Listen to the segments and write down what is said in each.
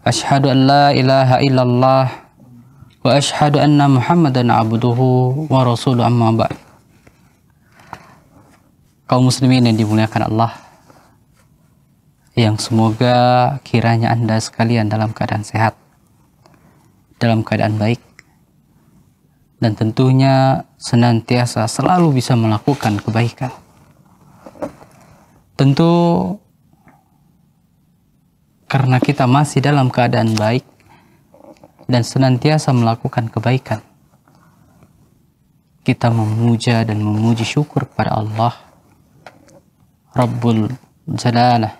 أشهد أن لا إله إلا الله وأشهد أن محمدا عبده ورسوله amma ba'd kaum muslimin yang dimuliakan Allah yang semoga kiranya anda sekalian dalam keadaan sehat dalam keadaan baik dan tentunya senantiasa selalu bisa melakukan kebaikan tentu karena kita masih dalam keadaan baik dan senantiasa melakukan kebaikan. Kita memuja dan memuji syukur kepada Allah Rabbul Jalalah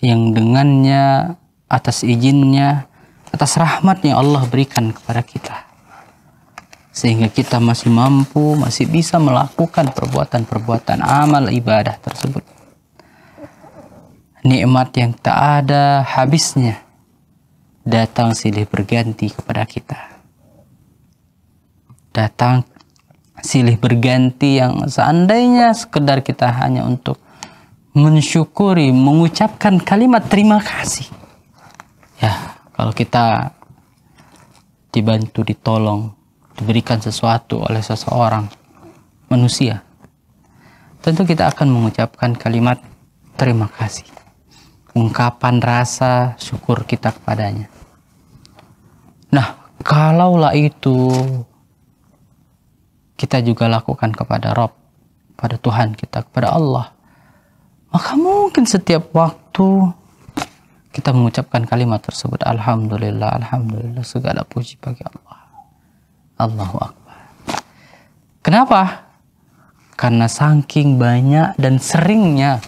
yang dengannya atas izinnya atas rahmatnya Allah berikan kepada kita sehingga kita masih mampu masih bisa melakukan perbuatan-perbuatan amal ibadah tersebut nikmat yang tak ada habisnya datang silih berganti kepada kita. Datang silih berganti yang seandainya sekedar kita hanya untuk mensyukuri, mengucapkan kalimat terima kasih. Ya, kalau kita dibantu, ditolong, diberikan sesuatu oleh seseorang, manusia, tentu kita akan mengucapkan kalimat terima kasih ungkapan rasa syukur kita kepadanya. Nah, kalaulah itu kita juga lakukan kepada Rob, pada Tuhan kita, kepada Allah, maka mungkin setiap waktu kita mengucapkan kalimat tersebut, Alhamdulillah, Alhamdulillah, segala puji bagi Allah. Allahu Akbar. Kenapa? Karena saking banyak dan seringnya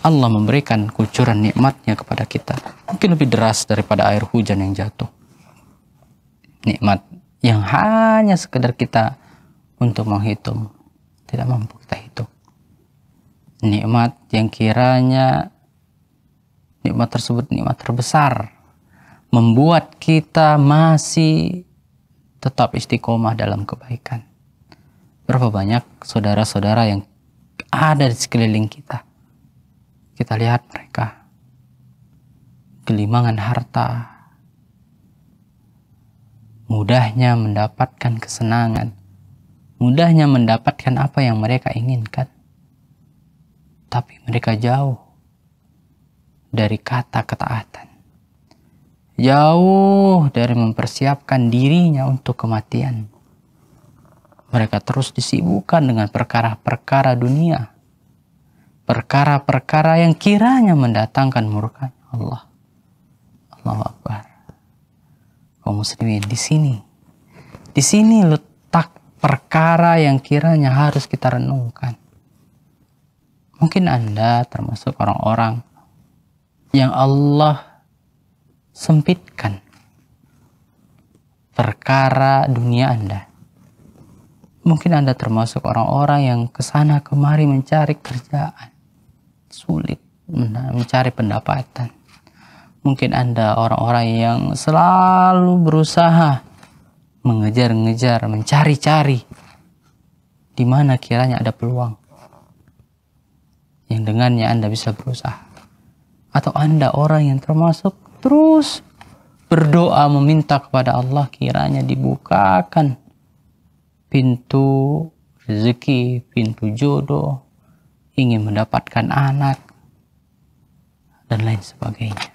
Allah memberikan kucuran nikmatnya kepada kita. Mungkin lebih deras daripada air hujan yang jatuh. Nikmat yang hanya sekedar kita untuk menghitung. Tidak mampu kita hitung. Nikmat yang kiranya nikmat tersebut nikmat terbesar. Membuat kita masih tetap istiqomah dalam kebaikan. Berapa banyak saudara-saudara yang ada di sekeliling kita kita lihat mereka kelimangan harta, mudahnya mendapatkan kesenangan, mudahnya mendapatkan apa yang mereka inginkan. Tapi mereka jauh dari kata ketaatan. Jauh dari mempersiapkan dirinya untuk kematian. Mereka terus disibukkan dengan perkara-perkara dunia perkara-perkara yang kiranya mendatangkan murka Allah. Allah Akbar. Kau muslimin di sini. Di sini letak perkara yang kiranya harus kita renungkan. Mungkin Anda termasuk orang-orang yang Allah sempitkan perkara dunia Anda. Mungkin Anda termasuk orang-orang yang kesana kemari mencari kerjaan sulit nah, mencari pendapatan. Mungkin Anda orang-orang yang selalu berusaha mengejar-ngejar, mencari-cari di mana kiranya ada peluang yang dengannya Anda bisa berusaha. Atau Anda orang yang termasuk terus berdoa meminta kepada Allah kiranya dibukakan pintu rezeki, pintu jodoh, ingin mendapatkan anak, dan lain sebagainya.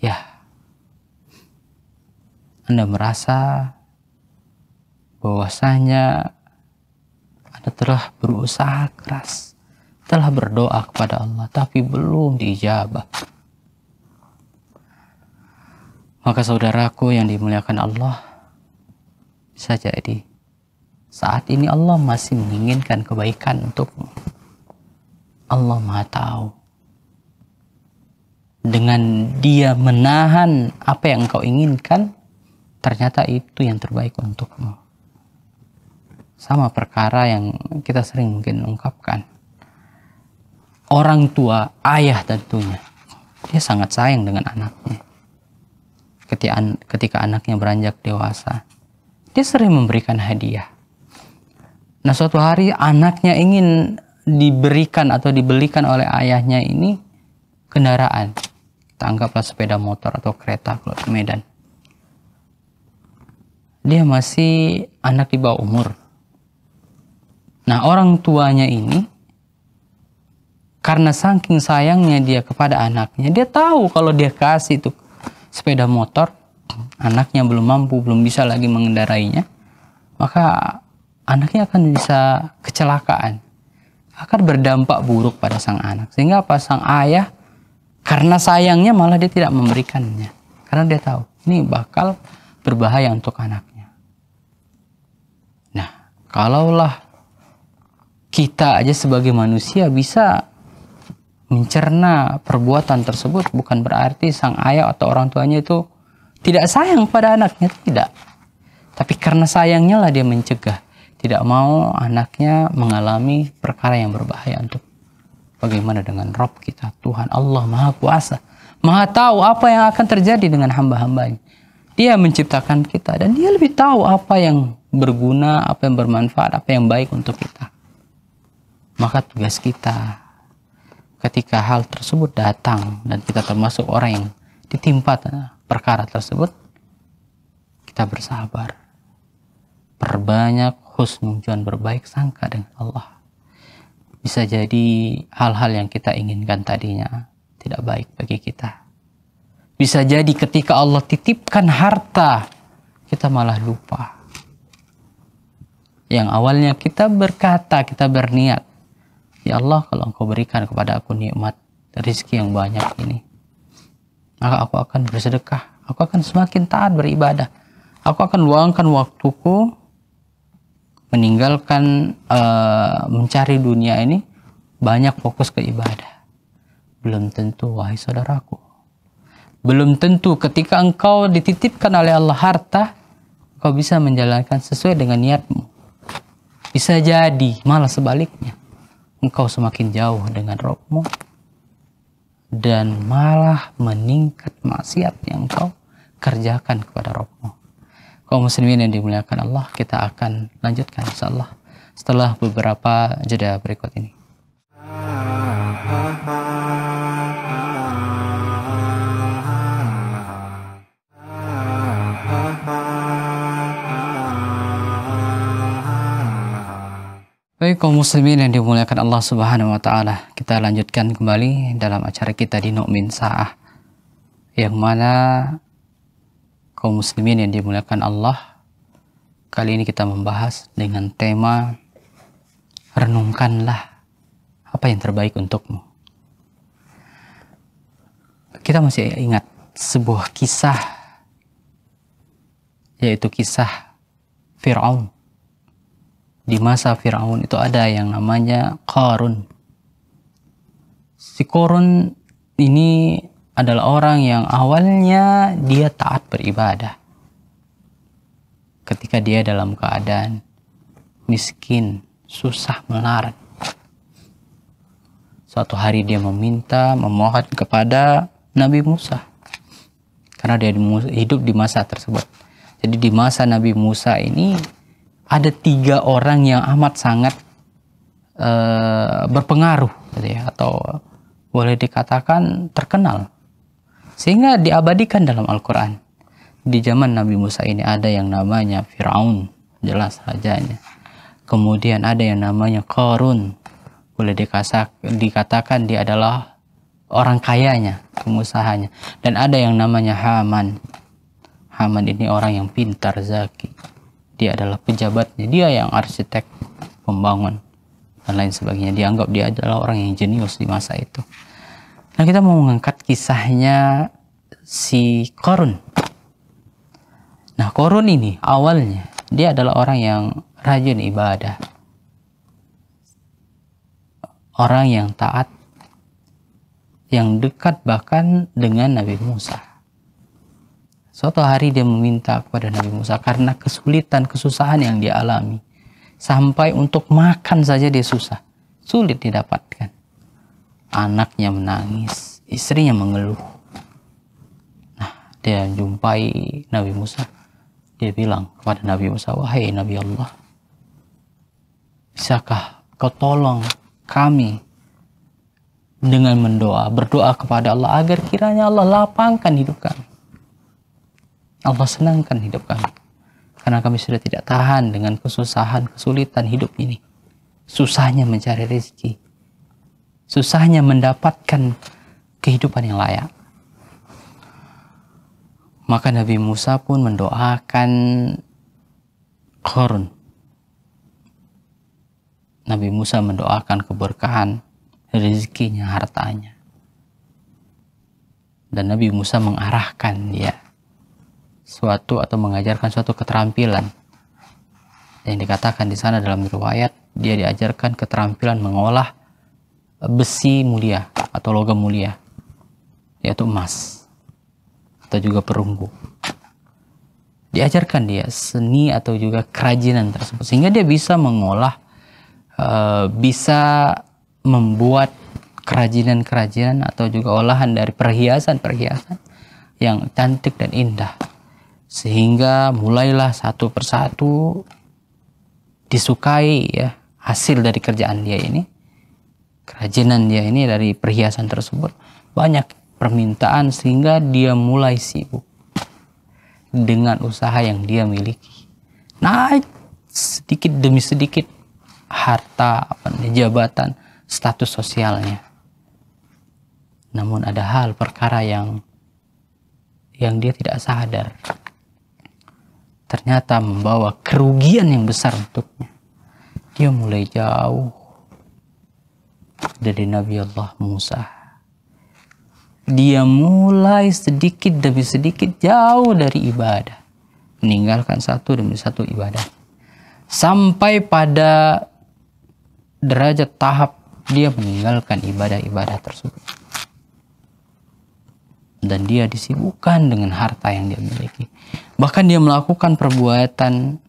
Ya, Anda merasa bahwasanya Anda telah berusaha keras, telah berdoa kepada Allah, tapi belum diijabah. Maka saudaraku yang dimuliakan Allah, bisa jadi saat ini Allah masih menginginkan kebaikan untukmu. Allah Maha Tahu. Dengan dia menahan apa yang engkau inginkan, ternyata itu yang terbaik untukmu. Sama perkara yang kita sering mungkin ungkapkan. Orang tua, ayah tentunya, dia sangat sayang dengan anaknya. Ketika, ketika anaknya beranjak dewasa, dia sering memberikan hadiah. Nah, suatu hari anaknya ingin diberikan atau dibelikan oleh ayahnya ini kendaraan. Kita sepeda motor atau kereta kalau ke Medan. Dia masih anak di bawah umur. Nah, orang tuanya ini karena saking sayangnya dia kepada anaknya, dia tahu kalau dia kasih tuh sepeda motor, anaknya belum mampu, belum bisa lagi mengendarainya, maka anaknya akan bisa kecelakaan akan berdampak buruk pada sang anak. Sehingga apa sang ayah karena sayangnya malah dia tidak memberikannya. Karena dia tahu ini bakal berbahaya untuk anaknya. Nah, kalaulah kita aja sebagai manusia bisa mencerna perbuatan tersebut bukan berarti sang ayah atau orang tuanya itu tidak sayang pada anaknya tidak tapi karena sayangnya lah dia mencegah tidak mau anaknya mengalami perkara yang berbahaya untuk bagaimana dengan Rob kita Tuhan Allah Maha Kuasa Maha tahu apa yang akan terjadi dengan hamba-hambanya dia menciptakan kita dan dia lebih tahu apa yang berguna apa yang bermanfaat apa yang baik untuk kita maka tugas kita ketika hal tersebut datang dan kita termasuk orang yang ditimpa perkara tersebut kita bersabar perbanyak husnujon berbaik sangka dengan Allah bisa jadi hal-hal yang kita inginkan tadinya tidak baik bagi kita bisa jadi ketika Allah titipkan harta kita malah lupa yang awalnya kita berkata kita berniat ya Allah kalau engkau berikan kepada aku nikmat rezeki yang banyak ini maka aku akan bersedekah aku akan semakin taat beribadah aku akan luangkan waktuku meninggalkan e, mencari dunia ini banyak fokus ke ibadah. Belum tentu wahai saudaraku. Belum tentu ketika engkau dititipkan oleh Allah harta, engkau bisa menjalankan sesuai dengan niatmu. Bisa jadi malah sebaliknya. Engkau semakin jauh dengan rohmu dan malah meningkat maksiat yang engkau kerjakan kepada rohmu kaum muslimin yang dimuliakan Allah, kita akan lanjutkan insyaallah setelah beberapa jeda berikut ini. Baik kaum muslimin yang dimuliakan Allah Subhanahu wa taala, kita lanjutkan kembali dalam acara kita di Nukmin Sa'ah. Yang mana kaum muslimin yang dimuliakan Allah kali ini kita membahas dengan tema renungkanlah apa yang terbaik untukmu kita masih ingat sebuah kisah yaitu kisah Fir'aun di masa Fir'aun itu ada yang namanya Qarun si Qarun ini adalah orang yang awalnya dia taat beribadah. Ketika dia dalam keadaan miskin, susah melarat. Suatu hari dia meminta, memohon kepada Nabi Musa. Karena dia hidup di masa tersebut. Jadi di masa Nabi Musa ini ada tiga orang yang amat sangat uh, berpengaruh gitu ya, atau boleh dikatakan terkenal sehingga diabadikan dalam Al-Quran. Di zaman Nabi Musa ini ada yang namanya Fir'aun, jelas rajanya. Kemudian ada yang namanya Korun, boleh dikatakan dia adalah orang kayanya, pengusahanya. Dan ada yang namanya Haman. Haman ini orang yang pintar, zaki. Dia adalah pejabatnya, dia yang arsitek, pembangun, dan lain sebagainya. Dianggap dia adalah orang yang jenius di masa itu. Nah kita mau mengangkat kisahnya si Korun. Nah Korun ini awalnya dia adalah orang yang rajin ibadah. Orang yang taat. Yang dekat bahkan dengan Nabi Musa. Suatu hari dia meminta kepada Nabi Musa karena kesulitan, kesusahan yang dia alami. Sampai untuk makan saja dia susah. Sulit didapat anaknya menangis, istrinya mengeluh. Nah, dia jumpai Nabi Musa. Dia bilang kepada Nabi Musa, "Wahai Nabi Allah, bisakah kau tolong kami dengan mendoa, berdoa kepada Allah agar kiranya Allah lapangkan hidup kami. Allah senangkan hidup kami. Karena kami sudah tidak tahan dengan kesusahan, kesulitan hidup ini. Susahnya mencari rezeki, susahnya mendapatkan kehidupan yang layak. Maka Nabi Musa pun mendoakan Korun. Nabi Musa mendoakan keberkahan rezekinya, hartanya. Dan Nabi Musa mengarahkan dia suatu atau mengajarkan suatu keterampilan. Yang dikatakan di sana dalam riwayat, dia diajarkan keterampilan mengolah besi mulia atau logam mulia yaitu emas atau juga perunggu diajarkan dia seni atau juga kerajinan tersebut sehingga dia bisa mengolah eh, bisa membuat kerajinan-kerajinan atau juga olahan dari perhiasan-perhiasan yang cantik dan indah sehingga mulailah satu persatu disukai ya hasil dari kerjaan dia ini kerajinan dia ini dari perhiasan tersebut banyak permintaan sehingga dia mulai sibuk dengan usaha yang dia miliki. Naik sedikit demi sedikit harta, jabatan, status sosialnya. Namun ada hal perkara yang yang dia tidak sadar ternyata membawa kerugian yang besar untuknya. Dia mulai jauh dari Nabi Allah Musa. Dia mulai sedikit demi sedikit jauh dari ibadah. Meninggalkan satu demi satu ibadah. Sampai pada derajat tahap dia meninggalkan ibadah-ibadah tersebut. Dan dia disibukkan dengan harta yang dia miliki. Bahkan dia melakukan perbuatan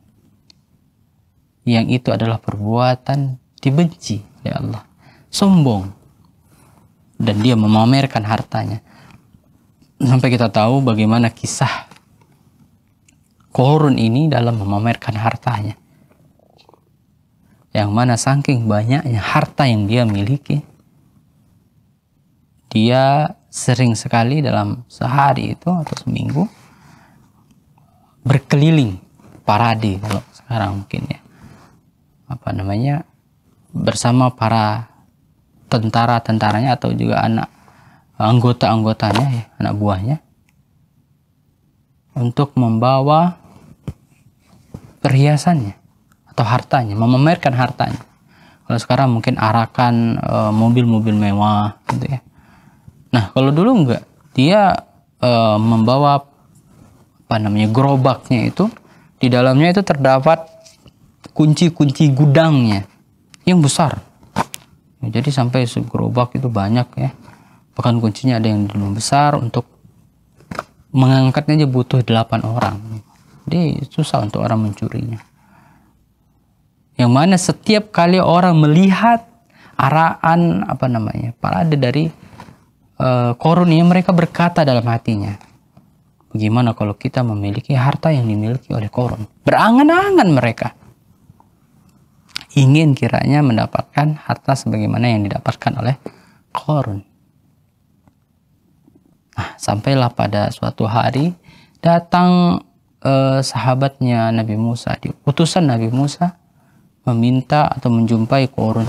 yang itu adalah perbuatan dibenci oleh Allah sombong dan dia memamerkan hartanya sampai kita tahu bagaimana kisah korun ini dalam memamerkan hartanya yang mana saking banyaknya harta yang dia miliki dia sering sekali dalam sehari itu atau seminggu berkeliling parade kalau sekarang mungkin ya apa namanya bersama para tentara-tentaranya atau juga anak eh, anggota-anggotanya ya, anak buahnya untuk membawa perhiasannya atau hartanya, memamerkan hartanya. Kalau sekarang mungkin arahkan e, eh, mobil-mobil mewah gitu ya. Nah, kalau dulu enggak, dia e, membawa apa namanya gerobaknya itu di dalamnya itu terdapat kunci-kunci gudangnya yang besar Ya, jadi sampai gerobak itu banyak ya. Bahkan kuncinya ada yang belum besar untuk mengangkatnya aja butuh 8 orang. Jadi susah untuk orang mencurinya. Yang mana setiap kali orang melihat arahan apa namanya ada dari uh, eh, korunia mereka berkata dalam hatinya bagaimana kalau kita memiliki harta yang dimiliki oleh korun berangan-angan mereka ingin kiranya mendapatkan harta sebagaimana yang didapatkan oleh Korun. Nah, sampailah pada suatu hari datang eh, sahabatnya Nabi Musa, utusan Nabi Musa meminta atau menjumpai Korun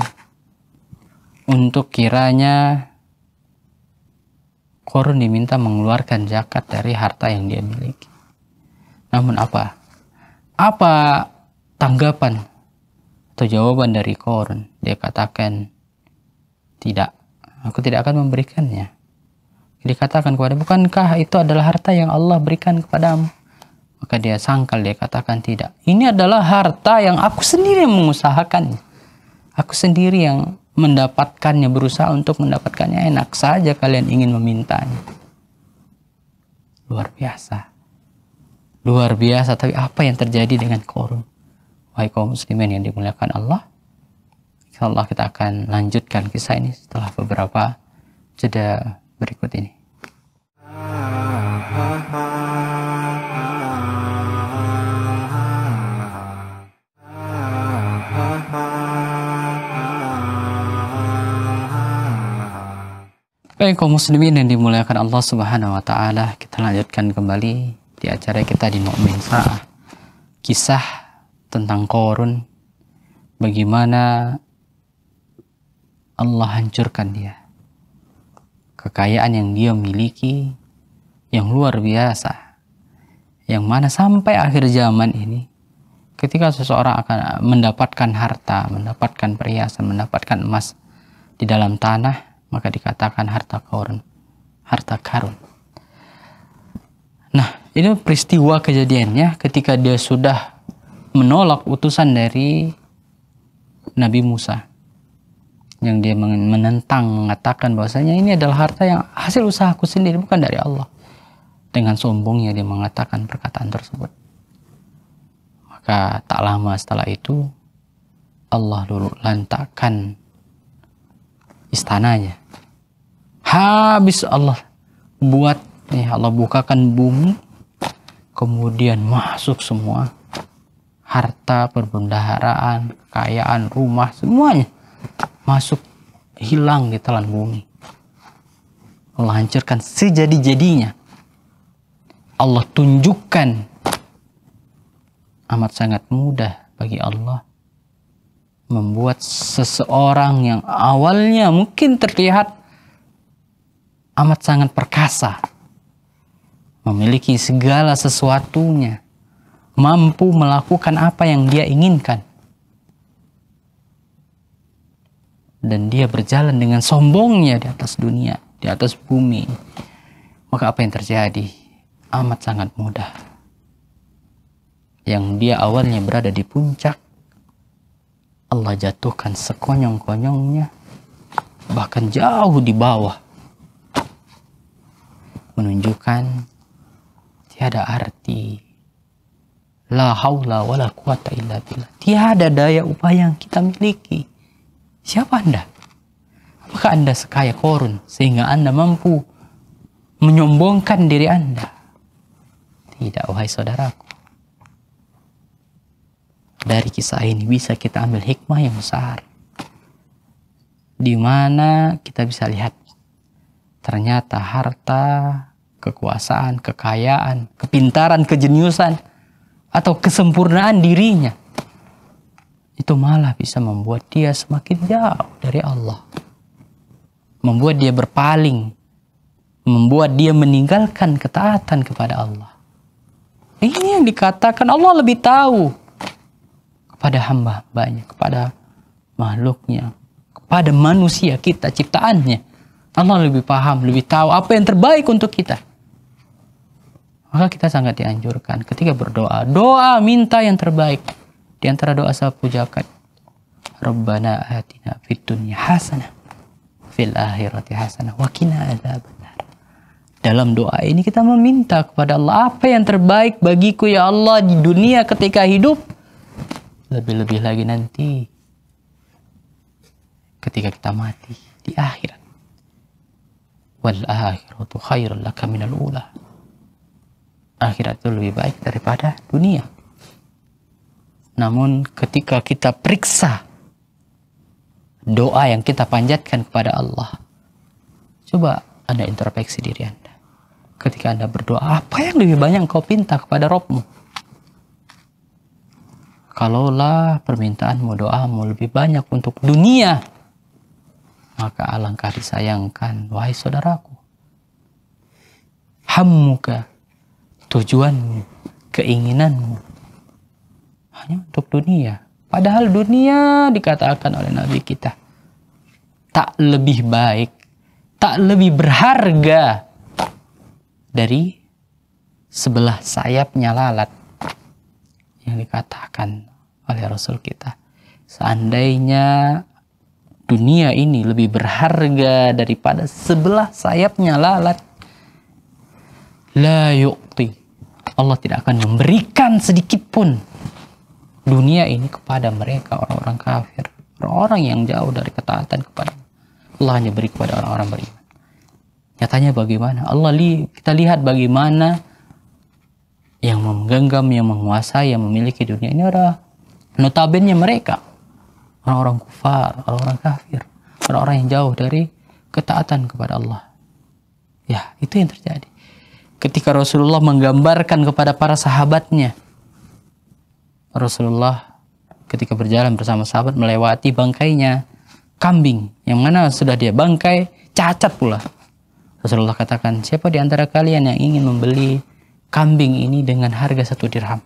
untuk kiranya Korun diminta mengeluarkan zakat dari harta yang dia miliki. Namun apa? Apa tanggapan atau jawaban dari korun dia katakan tidak aku tidak akan memberikannya dikatakan kepada bukankah itu adalah harta yang Allah berikan kepadamu maka dia sangkal dia katakan tidak ini adalah harta yang aku sendiri yang mengusahakannya aku sendiri yang mendapatkannya berusaha untuk mendapatkannya enak saja kalian ingin memintanya luar biasa luar biasa tapi apa yang terjadi dengan korun Wahai kaum muslimin yang dimuliakan Allah, insyaallah kita akan lanjutkan kisah ini setelah beberapa jeda berikut ini. Baik kaum muslimin yang dimuliakan Allah Subhanahu wa taala, kita lanjutkan kembali di acara kita di Mukmin Saah. Kisah tentang korun bagaimana Allah hancurkan dia kekayaan yang dia miliki yang luar biasa yang mana sampai akhir zaman ini ketika seseorang akan mendapatkan harta mendapatkan perhiasan mendapatkan emas di dalam tanah maka dikatakan harta korun harta karun nah ini peristiwa kejadiannya ketika dia sudah menolak utusan dari Nabi Musa yang dia menentang mengatakan bahwasanya ini adalah harta yang hasil usahaku sendiri bukan dari Allah dengan sombongnya dia mengatakan perkataan tersebut maka tak lama setelah itu Allah lulu lantakan istananya habis Allah buat nih ya Allah bukakan bumi kemudian masuk semua harta, perbendaharaan, kekayaan, rumah, semuanya masuk hilang di telan bumi. Allah hancurkan sejadi-jadinya. Allah tunjukkan amat sangat mudah bagi Allah membuat seseorang yang awalnya mungkin terlihat amat sangat perkasa memiliki segala sesuatunya mampu melakukan apa yang dia inginkan. Dan dia berjalan dengan sombongnya di atas dunia, di atas bumi. Maka apa yang terjadi? Amat sangat mudah. Yang dia awalnya berada di puncak, Allah jatuhkan sekonyong-konyongnya, bahkan jauh di bawah. Menunjukkan tiada arti La haula wa la quwata illa billah. Tiada daya upaya yang kita miliki. Siapa Anda? Apakah Anda sekaya korun sehingga Anda mampu menyombongkan diri Anda? Tidak, wahai saudaraku. Dari kisah ini bisa kita ambil hikmah yang besar. Di mana kita bisa lihat ternyata harta, kekuasaan, kekayaan, kepintaran, kejeniusan atau kesempurnaan dirinya itu malah bisa membuat dia semakin jauh dari Allah membuat dia berpaling membuat dia meninggalkan ketaatan kepada Allah ini yang dikatakan Allah lebih tahu kepada hamba banyak, kepada makhluknya kepada manusia kita ciptaannya Allah lebih paham lebih tahu apa yang terbaik untuk kita maka kita sangat dianjurkan ketika berdoa. Doa minta yang terbaik. Di antara doa sapu pujakan Rabbana atina fid dunya hasanah. Fil akhirati hasanah. Wa kina adzabannar. Dalam doa ini kita meminta kepada Allah. Apa yang terbaik bagiku ya Allah di dunia ketika hidup. Lebih-lebih lagi nanti. Ketika kita mati di akhirat. Wal akhiratu khairul laka minal ulah akhirat itu lebih baik daripada dunia. Namun ketika kita periksa doa yang kita panjatkan kepada Allah, coba Anda introspeksi diri Anda. Ketika Anda berdoa, apa yang lebih banyak kau pinta kepada Robmu? Kalaulah permintaanmu, doamu lebih banyak untuk dunia, maka alangkah disayangkan, wahai saudaraku. Hammuka tujuanmu, keinginanmu hanya untuk dunia. Padahal dunia dikatakan oleh Nabi kita tak lebih baik, tak lebih berharga dari sebelah sayapnya lalat yang dikatakan oleh Rasul kita. Seandainya dunia ini lebih berharga daripada sebelah sayapnya lalat, la yuqti Allah tidak akan memberikan sedikit pun dunia ini kepada mereka orang-orang kafir, orang-orang yang jauh dari ketaatan kepada Allah hanya beri kepada orang-orang beriman. Nyatanya bagaimana? Allah li kita lihat bagaimana yang menggenggam, yang menguasai, yang memiliki dunia ini adalah notabennya mereka. Orang-orang kufar, orang-orang kafir, orang-orang yang jauh dari ketaatan kepada Allah. Ya, itu yang terjadi ketika Rasulullah menggambarkan kepada para sahabatnya. Rasulullah ketika berjalan bersama sahabat melewati bangkainya kambing yang mana sudah dia bangkai cacat pula. Rasulullah katakan, siapa di antara kalian yang ingin membeli kambing ini dengan harga satu dirham?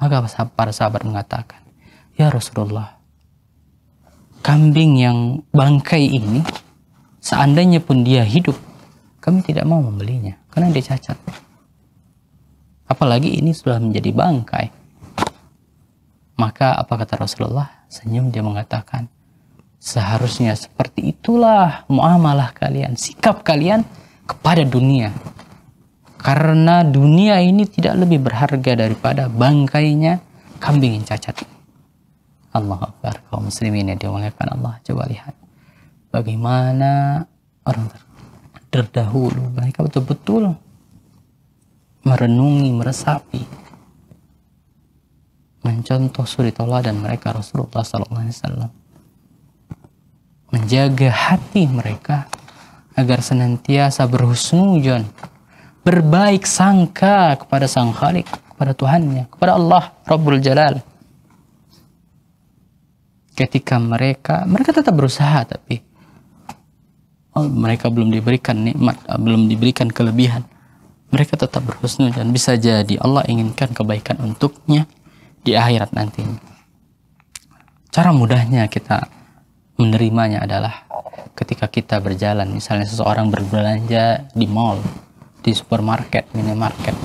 Maka para sahabat mengatakan, Ya Rasulullah, kambing yang bangkai ini, seandainya pun dia hidup, kami tidak mau membelinya karena dia cacat. Apalagi ini sudah menjadi bangkai. Maka apa kata Rasulullah? Senyum dia mengatakan, seharusnya seperti itulah muamalah kalian, sikap kalian kepada dunia. Karena dunia ini tidak lebih berharga daripada bangkainya kambing yang cacat. Allah Akbar, kaum muslimin yang dimuliakan Allah. Coba lihat bagaimana orang tersebut terdahulu mereka nah, betul-betul merenungi meresapi mencontoh suri dan mereka Rasulullah Sallallahu Alaihi Wasallam menjaga hati mereka agar senantiasa berhusnujon berbaik sangka kepada sang Khalik kepada Tuhannya kepada Allah Rabbul Jalal ketika mereka mereka tetap berusaha tapi oh, mereka belum diberikan nikmat, eh, belum diberikan kelebihan. Mereka tetap berhusnul dan bisa jadi Allah inginkan kebaikan untuknya di akhirat nanti. Cara mudahnya kita menerimanya adalah ketika kita berjalan, misalnya seseorang berbelanja di mall, di supermarket, minimarket.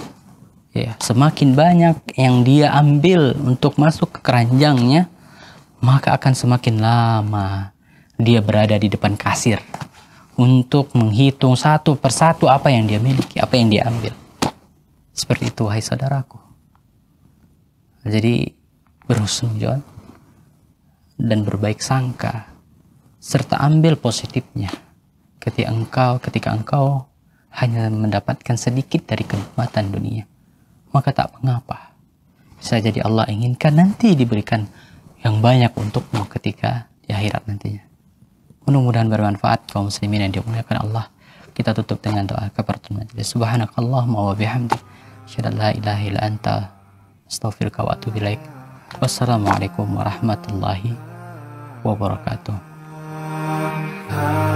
Ya, semakin banyak yang dia ambil untuk masuk ke keranjangnya, maka akan semakin lama dia berada di depan kasir untuk menghitung satu persatu apa yang dia miliki, apa yang dia ambil. Seperti itu, hai saudaraku. Jadi, berhusnuzon dan berbaik sangka serta ambil positifnya ketika engkau ketika engkau hanya mendapatkan sedikit dari kenikmatan dunia maka tak mengapa bisa jadi Allah inginkan nanti diberikan yang banyak untukmu ketika di akhirat nantinya Mudah-mudahan bermanfaat kaum muslimin yang dimuliakan Allah. Kita tutup dengan doa kepertuan majelis. Subhanakallahumma wa bihamdik. Asyhadu la ilaha illa anta astaghfiruka wa atubu ilaik. Wassalamualaikum warahmatullahi wabarakatuh.